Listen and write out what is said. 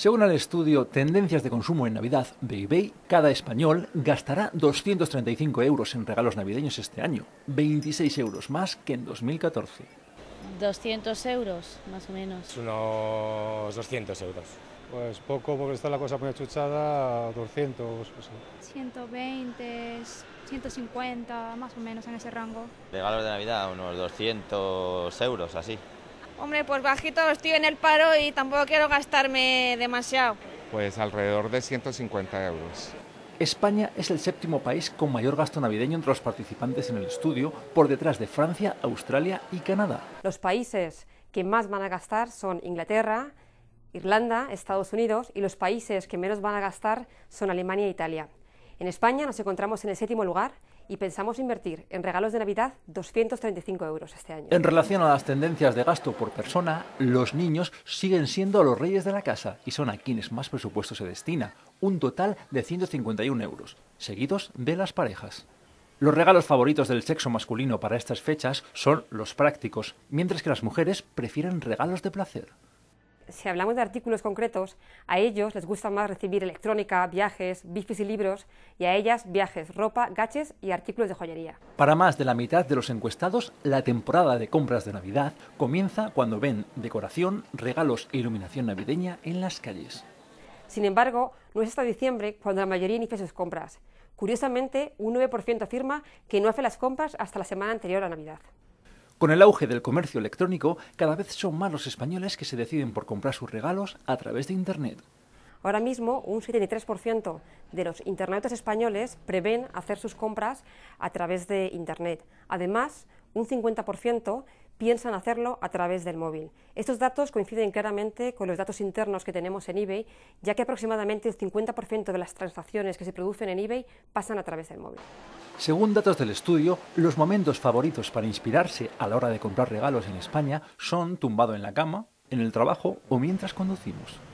Según el estudio Tendencias de Consumo en Navidad de eBay, cada español gastará 235 euros en regalos navideños este año, 26 euros más que en 2014. 200 euros, más o menos. Unos 200 euros. Pues poco, porque está la cosa muy achuchada, 200. Pues, 120, 150, más o menos en ese rango. Regalos de Navidad, unos 200 euros, así. Hombre, pues bajito estoy en el paro y tampoco quiero gastarme demasiado. Pues alrededor de 150 euros. España es el séptimo país con mayor gasto navideño entre los participantes en el estudio, por detrás de Francia, Australia y Canadá. Los países que más van a gastar son Inglaterra, Irlanda, Estados Unidos y los países que menos van a gastar son Alemania e Italia. En España nos encontramos en el séptimo lugar y pensamos invertir en regalos de Navidad 235 euros este año. En relación a las tendencias de gasto por persona, los niños siguen siendo los reyes de la casa y son a quienes más presupuesto se destina, un total de 151 euros, seguidos de las parejas. Los regalos favoritos del sexo masculino para estas fechas son los prácticos, mientras que las mujeres prefieren regalos de placer si hablamos de artículos concretos, a ellos les gusta más recibir electrónica, viajes, bifes y libros, y a ellas viajes, ropa, gaches y artículos de joyería. Para más de la mitad de los encuestados, la temporada de compras de Navidad comienza cuando ven decoración, regalos e iluminación navideña en las calles. Sin embargo, no es hasta diciembre cuando la mayoría inicia sus compras. Curiosamente, un 9% afirma que no hace las compras hasta la semana anterior a Navidad. Con el auge del comercio electrónico, cada vez son más los españoles que se deciden por comprar sus regalos a través de Internet. Ahora mismo, un 73% de los internautas españoles prevén hacer sus compras a través de Internet. Además, un 50% piensan hacerlo a través del móvil. Estos datos coinciden claramente con los datos internos que tenemos en eBay, ya que aproximadamente el 50% de las transacciones que se producen en eBay pasan a través del móvil. Según datos del estudio, los momentos favoritos para inspirarse a la hora de comprar regalos en España son tumbado en la cama, en el trabajo o mientras conducimos.